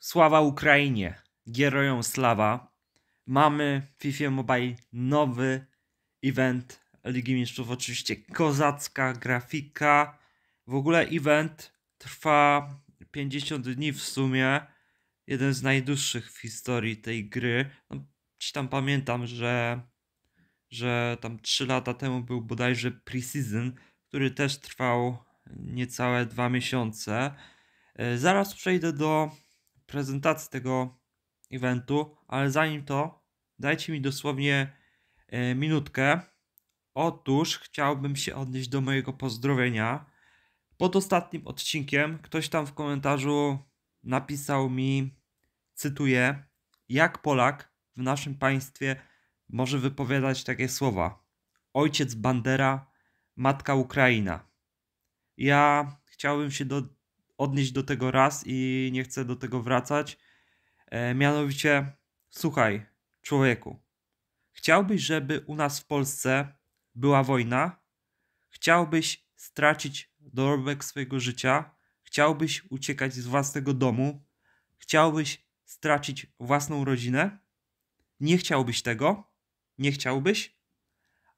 Sława Ukrainie, gierojom sława. Mamy w FIFA Mobile nowy event Ligi Mistrzów. Oczywiście kozacka grafika. W ogóle event trwa 50 dni w sumie. Jeden z najdłuższych w historii tej gry. No, ci tam pamiętam, że, że tam 3 lata temu był bodajże preseason, który też trwał niecałe dwa miesiące. E, zaraz przejdę do prezentacji tego eventu, ale zanim to, dajcie mi dosłownie e, minutkę. Otóż chciałbym się odnieść do mojego pozdrowienia. Pod ostatnim odcinkiem ktoś tam w komentarzu napisał mi, cytuję, jak Polak w naszym państwie może wypowiadać takie słowa: Ojciec Bandera, matka Ukraina. Ja chciałbym się do odnieść do tego raz i nie chcę do tego wracać. E, mianowicie, słuchaj, człowieku, chciałbyś, żeby u nas w Polsce była wojna? Chciałbyś stracić dorobek swojego życia? Chciałbyś uciekać z własnego domu? Chciałbyś stracić własną rodzinę? Nie chciałbyś tego? Nie chciałbyś?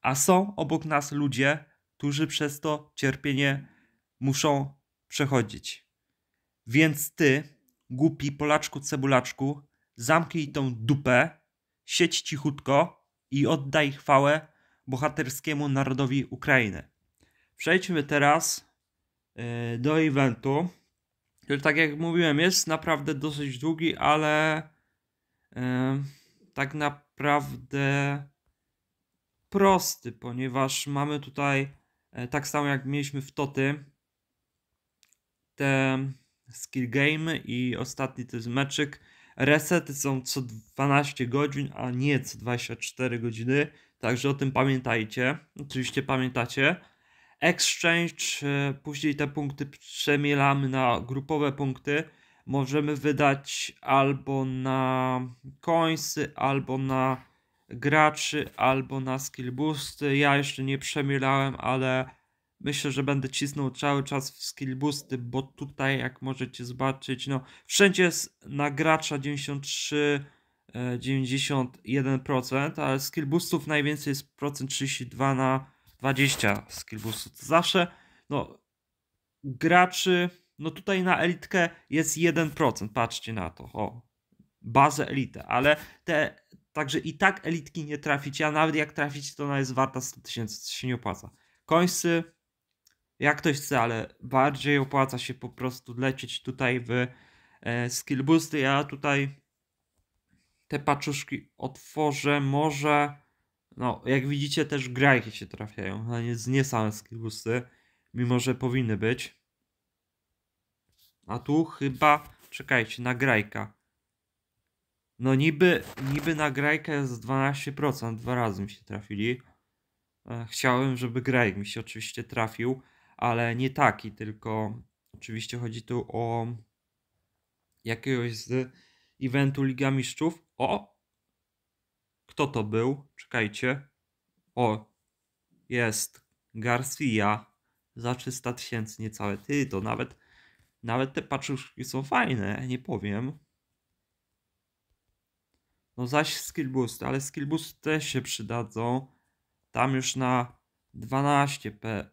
A są obok nas ludzie, którzy przez to cierpienie muszą przechodzić. Więc ty, głupi Polaczku cebulaczku, zamknij tą dupę, siedź cichutko i oddaj chwałę bohaterskiemu narodowi Ukrainy. Przejdźmy teraz e, do eventu, który tak jak mówiłem jest naprawdę dosyć długi, ale e, tak naprawdę prosty, ponieważ mamy tutaj, e, tak samo jak mieliśmy w Toty, te skill game i ostatni to jest meczyk. Resety są co 12 godzin, a nie co 24 godziny, także o tym pamiętajcie. Oczywiście pamiętacie. Exchange, e, później te punkty przemielamy na grupowe punkty. Możemy wydać albo na coinsy, albo na graczy, albo na skill boosty. Ja jeszcze nie przemielałem, ale Myślę, że będę cisnął cały czas w skill boosty, bo tutaj jak możecie zobaczyć, no wszędzie jest na gracza 93 91%, e, ale skill boostów najwięcej jest procent 32 na 20 skill boostów. To zawsze no graczy, no tutaj na elitkę jest 1%, patrzcie na to. O, bazę elitę, ale te także i tak elitki nie trafić, a nawet jak trafić, to ona jest warta 100 tysięcy, co się nie opłaca. Końcy jak ktoś chce, ale bardziej opłaca się po prostu lecieć tutaj w e, skill boosty. Ja tutaj te paczuszki otworzę, może no, jak widzicie też grajki się trafiają, a nie, nie same skill boosty, mimo że powinny być. A tu chyba, czekajcie, nagrajka. No niby, niby grajkę jest 12%, dwa razy mi się trafili. E, chciałem, żeby grajk mi się oczywiście trafił ale nie taki, tylko oczywiście chodzi tu o jakiegoś z eventu Liga Mistrzów. O! Kto to był? Czekajcie. O! Jest Garcia za 300 tysięcy niecałe. Ty, to nawet nawet te paczuszki są fajne, nie powiem. No zaś skill boost, ale skill boost też się przydadzą. Tam już na 12p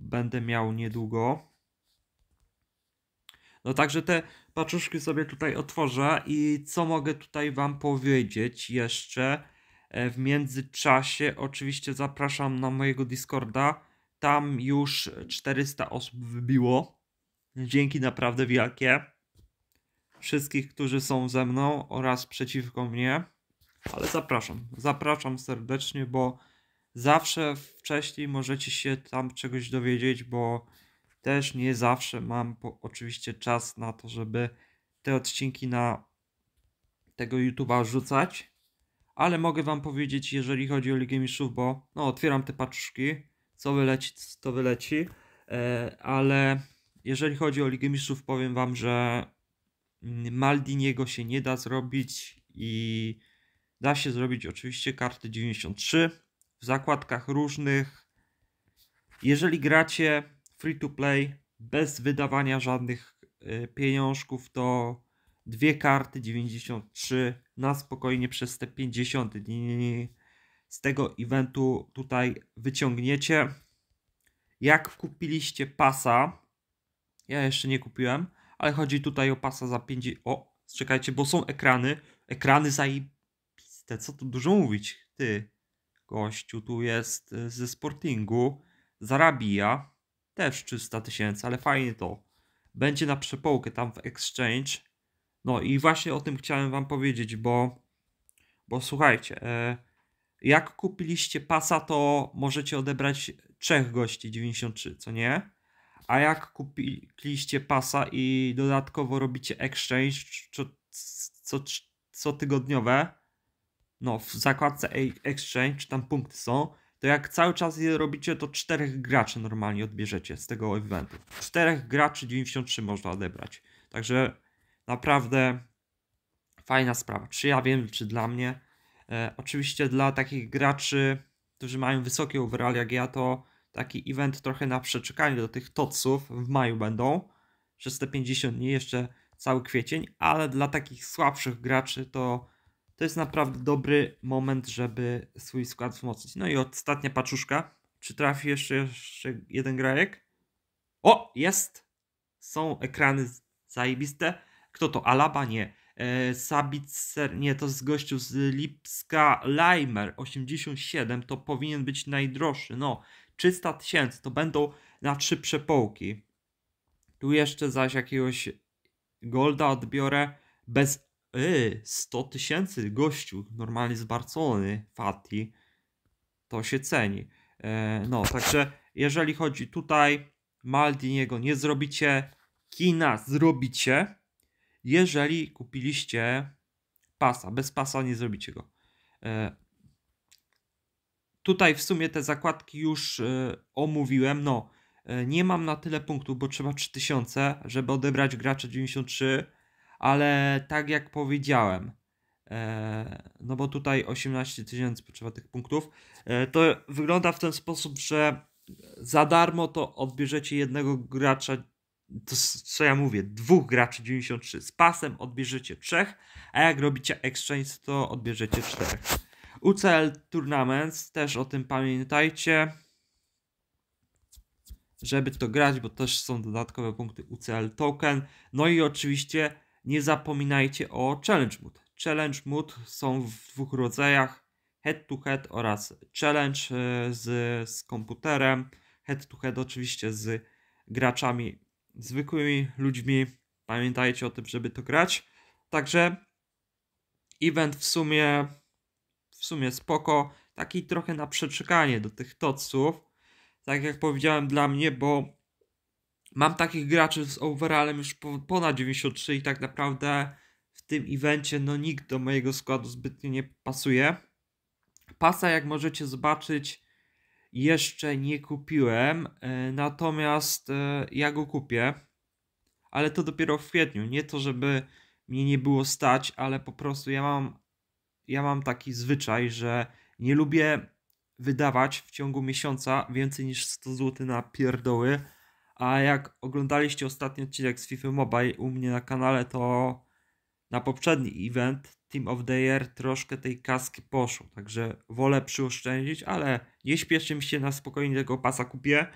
będę miał niedługo. No także te paczuszki sobie tutaj otworzę i co mogę tutaj Wam powiedzieć jeszcze e, w międzyczasie oczywiście zapraszam na mojego Discorda, tam już 400 osób wybiło, dzięki naprawdę wielkie wszystkich, którzy są ze mną oraz przeciwko mnie, ale zapraszam, zapraszam serdecznie, bo zawsze wcześniej możecie się tam czegoś dowiedzieć, bo też nie zawsze mam po, oczywiście czas na to, żeby te odcinki na tego YouTube'a rzucać. Ale mogę Wam powiedzieć, jeżeli chodzi o Ligę Mistrzów, bo no, otwieram te paczuszki, co wyleci, to wyleci. E, ale jeżeli chodzi o Ligę Mistrzów, powiem Wam, że mm, Maldiniego się nie da zrobić i da się zrobić oczywiście karty 93 w zakładkach różnych. Jeżeli gracie free to play bez wydawania żadnych y, pieniążków, to dwie karty 93 na spokojnie przez te 50 dni z tego eventu tutaj wyciągniecie. Jak kupiliście pasa, ja jeszcze nie kupiłem, ale chodzi tutaj o pasa za 50. O, czekajcie, bo są ekrany. Ekrany zajebiste, co tu dużo mówić, ty. Gościu tu jest y, ze Sportingu. Zarabia. Też 300 tysięcy, ale fajnie to. Będzie na przepołkę tam w Exchange. No i właśnie o tym chciałem wam powiedzieć, bo, bo słuchajcie, e, jak kupiliście pasa, to możecie odebrać trzech gości 93, co nie? A jak kupiliście pasa i dodatkowo robicie exchange co, co, co tygodniowe, no, w zakładce Exchange, tam punkty są, to jak cały czas je robicie, to czterech graczy normalnie odbierzecie z tego eventu. Czterech graczy 93 można odebrać. Także naprawdę fajna sprawa. Czy ja wiem, czy dla mnie. E, oczywiście dla takich graczy, którzy mają wysokie overall jak ja, to taki event trochę na przeczekanie do tych totców w maju będą. Przez te 50 dni jeszcze cały kwiecień, ale dla takich słabszych graczy to to jest naprawdę dobry moment, żeby swój skład wzmocnić. No i ostatnia paczuszka. Czy trafi jeszcze, jeszcze jeden grajek? O, jest! Są ekrany zajebiste. Kto to? Alaba? Nie. E, Sabitzer? Nie, to z gościu z Lipska. Leimer 87 to powinien być najdroższy. No, 300 tysięcy to będą na trzy przepołki. Tu jeszcze zaś jakiegoś Golda odbiorę bez 100 e, tysięcy gościu, normalnie z Barcelony, Fati, to się ceni. E, no, także jeżeli chodzi tutaj, Maldiniego nie zrobicie, Kina zrobicie, jeżeli kupiliście pasa. Bez pasa nie zrobicie go. E, tutaj w sumie te zakładki już omówiłem. No, nie mam na tyle punktów, bo trzeba 3000, żeby odebrać gracza 93 ale tak jak powiedziałem, e, no bo tutaj 18 tysięcy potrzeba tych punktów, e, to wygląda w ten sposób, że za darmo to odbierzecie jednego gracza, to co ja mówię, dwóch graczy 93, z pasem odbierzecie trzech, a jak robicie exchange to odbierzecie czterech. UCL Tournaments, też o tym pamiętajcie, żeby to grać, bo też są dodatkowe punkty UCL Token. No i oczywiście nie zapominajcie o challenge mode. Challenge mode są w dwóch rodzajach: head to head oraz challenge e, z, z komputerem. Head to head oczywiście z graczami zwykłymi ludźmi. Pamiętajcie o tym, żeby to grać. Także event w sumie w sumie spoko, taki trochę na przeczekanie do tych toców. Tak jak powiedziałem dla mnie, bo mam takich graczy z overallem już ponad 93 i tak naprawdę w tym evencie no nikt do mojego składu zbytnio nie pasuje. Pasa jak możecie zobaczyć jeszcze nie kupiłem, e, natomiast e, ja go kupię, ale to dopiero w kwietniu. Nie to, żeby mnie nie było stać, ale po prostu ja mam, ja mam taki zwyczaj, że nie lubię wydawać w ciągu miesiąca więcej niż 100 zł na pierdoły a jak oglądaliście ostatni odcinek z FIFA Mobile u mnie na kanale, to na poprzedni event Team of the Year troszkę tej kaski poszło. Także wolę przyoszczędzić, ale nie śpieszę mi się na spokojnie tego pasa kupię.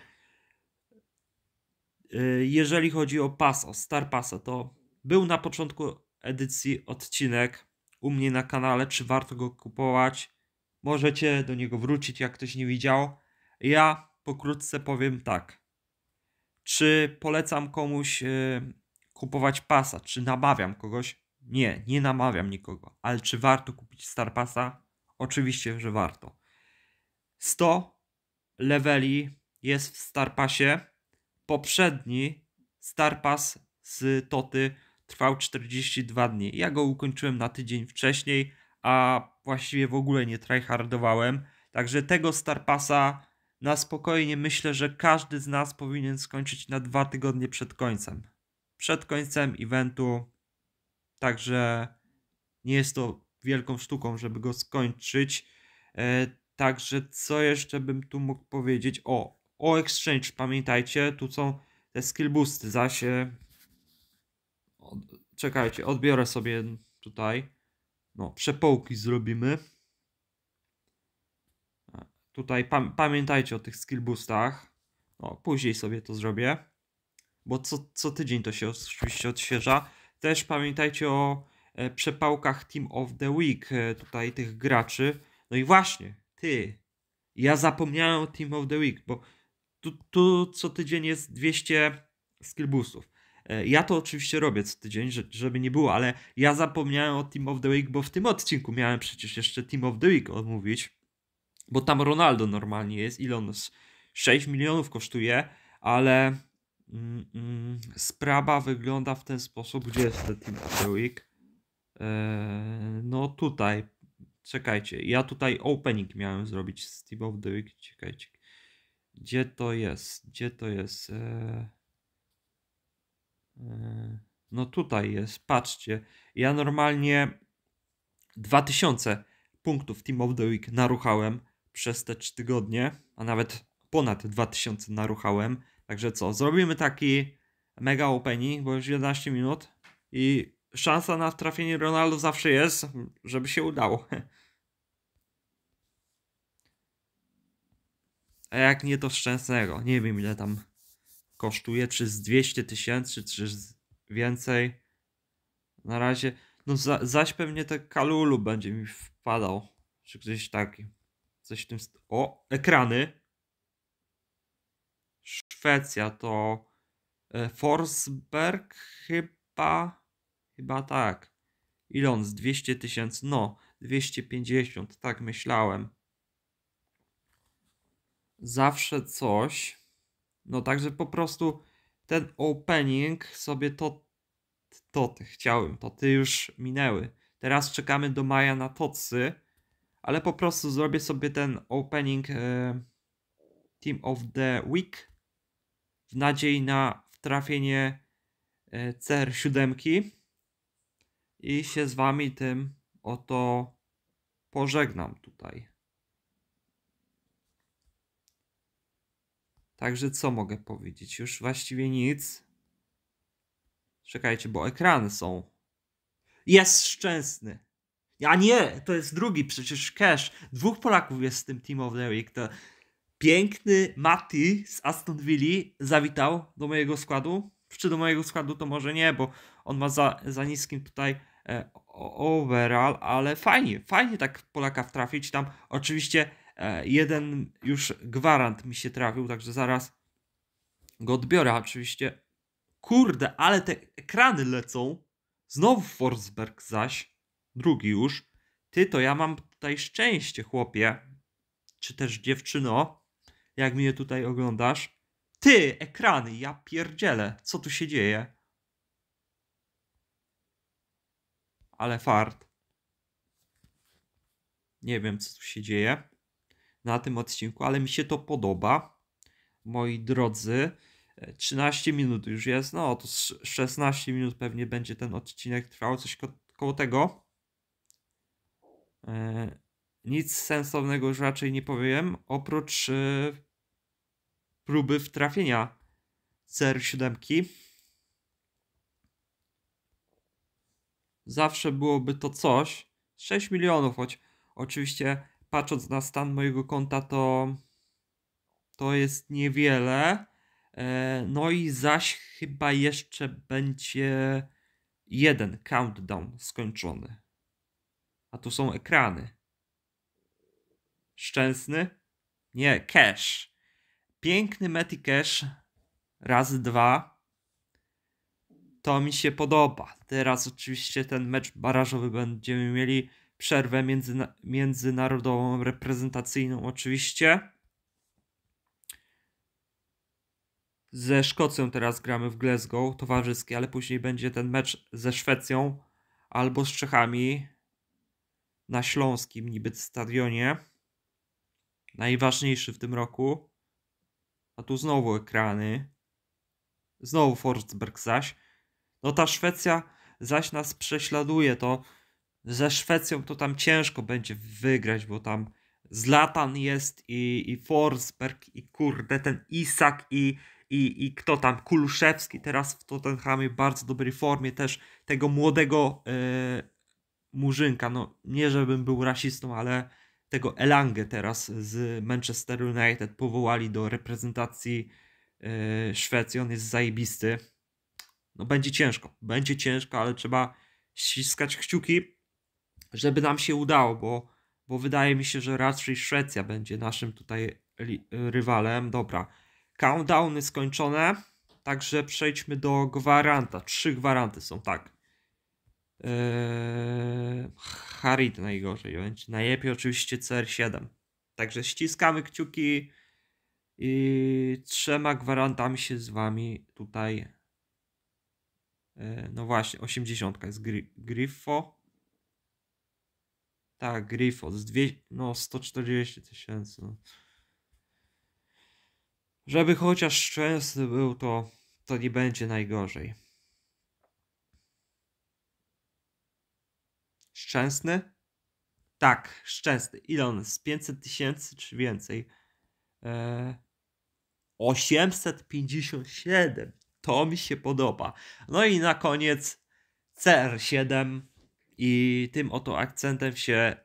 Y, jeżeli chodzi o pas, o Star Passa, to był na początku edycji odcinek u mnie na kanale, czy warto go kupować. Możecie do niego wrócić, jak ktoś nie widział. Ja pokrótce powiem tak. Czy polecam komuś y, kupować pasa? Czy namawiam kogoś? Nie, nie namawiam nikogo. Ale czy warto kupić Star Passa? Oczywiście, że warto. 100 leveli jest w Star Passie. Poprzedni Star Pass z Toty trwał 42 dni. Ja go ukończyłem na tydzień wcześniej, a właściwie w ogóle nie tryhardowałem. Także tego Star Passa na spokojnie myślę, że każdy z nas powinien skończyć na dwa tygodnie przed końcem. Przed końcem eventu, także nie jest to wielką sztuką, żeby go skończyć. E, także co jeszcze bym tu mógł powiedzieć? O, o Exchange pamiętajcie, tu są te skill boosty, zaś czekajcie, odbiorę sobie tutaj. No, przepołki zrobimy. Tutaj pamiętajcie o tych skill boostach. O, później sobie to zrobię. Bo co, co tydzień to się oczywiście odświeża. Też pamiętajcie o e, przepałkach Team of the Week, e, tutaj tych graczy. No i właśnie, ty. Ja zapomniałem o Team of the Week, bo tu, tu co tydzień jest 200 skill boostów. E, ja to oczywiście robię co tydzień, żeby nie było, ale ja zapomniałem o Team of the Week, bo w tym odcinku miałem przecież jeszcze Team of the Week omówić. Bo tam Ronaldo normalnie jest, ile on 6 milionów kosztuje, ale mm, mm, sprawa wygląda w ten sposób, gdzie jest ten Team of the Week? Eee, no tutaj, czekajcie, ja tutaj opening miałem zrobić z Team of the Week, czekajcie. Gdzie to jest? Gdzie to jest? Eee, eee, no tutaj jest, patrzcie. Ja normalnie 2000 punktów Team of the Week naruchałem przez te 3 tygodnie, a nawet ponad 2000 naruchałem. Także co, zrobimy taki mega opening, bo już 11 minut i szansa na trafienie Ronaldo zawsze jest, żeby się udało. A jak nie to szczęsnego, nie wiem ile tam kosztuje, czy z 200 tysięcy, czy z więcej. Na razie, no za, zaś pewnie te kalulu będzie mi wpadał, czy gdzieś taki. Coś w tym. St- o, ekrany. Szwecja to e, Forsberg chyba. Chyba tak. Ilon z 200 tysięcy. No, 250, tak myślałem. Zawsze coś. No, także po prostu ten opening sobie to. To ty chciałem, to ty już minęły. Teraz czekamy do maja na tocy ale po prostu zrobię sobie ten opening e, Team of the Week w nadziei na wtrafienie e, CR7 i się z wami tym oto pożegnam tutaj. Także co mogę powiedzieć? Już właściwie nic. Czekajcie, bo ekrany są. Jest szczęsny. A nie, to jest drugi, przecież Cash. Dwóch Polaków jest w tym Team of the Week. To piękny Mati z Aston Villa zawitał do mojego składu. Czy do mojego składu to może nie, bo on ma za, za niskim tutaj e, overall, ale fajnie, fajnie tak Polaka wtrafić. Tam oczywiście e, jeden już gwarant mi się trafił, także zaraz go odbiorę oczywiście. Kurde, ale te ekrany lecą. Znowu Forsberg zaś drugi już. Ty to ja mam tutaj szczęście, chłopie, czy też dziewczyno, jak mnie tutaj oglądasz. Ty, ekrany, ja pierdzielę, co tu się dzieje? Ale fart. Nie wiem, co tu się dzieje na tym odcinku, ale mi się to podoba. Moi drodzy, 13 e, minut już jest, no to 16 minut pewnie będzie ten odcinek trwał, coś ko koło tego. E, nic sensownego już raczej nie powiem, oprócz e, próby wtrafienia CR7. Zawsze byłoby to coś. 6 milionów, choć oczywiście patrząc na stan mojego konta to to jest niewiele. E, no i zaś chyba jeszcze będzie jeden countdown skończony. A tu są ekrany. Szczęsny? Nie, cash. Piękny Meti Cash. Raz, dwa. To mi się podoba. Teraz oczywiście ten mecz barażowy będziemy mieli przerwę międzyna międzynarodową, reprezentacyjną oczywiście. Ze Szkocją teraz gramy w Glasgow towarzyski, ale później będzie ten mecz ze Szwecją albo z Czechami na śląskim niby stadionie. Najważniejszy w tym roku. A tu znowu ekrany. Znowu Forsberg zaś. No ta Szwecja zaś nas prześladuje. To ze Szwecją to tam ciężko będzie wygrać, bo tam Zlatan jest i, i Forsberg i kurde ten Isak i, i, i kto tam, Kuluszewski teraz w Tottenhamie bardzo dobrej formie też tego młodego e, Murzynka. No nie, żebym był rasistą, ale tego Elangę teraz z Manchester United powołali do reprezentacji yy, Szwecji. On jest zajebisty. No będzie ciężko, będzie ciężko, ale trzeba ściskać kciuki, żeby nam się udało, bo, bo wydaje mi się, że raczej Szwecja będzie naszym tutaj rywalem. Dobra, countdowny skończone, także przejdźmy do gwaranta. Trzy gwaranty są, tak. Eee, Harid najgorzej, będzie najlepiej oczywiście CR7. Także ściskamy kciuki i trzema gwarantami się z wami tutaj. Eee, no właśnie, 80 jest gri Griffo. Tak, Griffo z dwie, no 140 tysięcy. No. Żeby chociaż szczęsny był, to, to nie będzie najgorzej. Szczęsny? Tak, szczęsny. Ile on jest? 500 tysięcy czy więcej? 857. E, to mi się podoba. No i na koniec CR7. I tym oto akcentem się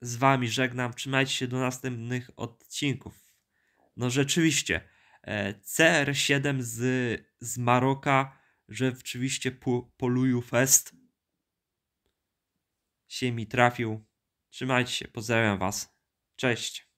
z Wami żegnam. Trzymajcie się do następnych odcinków. No rzeczywiście, e, CR7 z, z Maroka, że oczywiście po, Poluju Fest się mi trafił. Trzymajcie się, pozdrawiam Was. Cześć.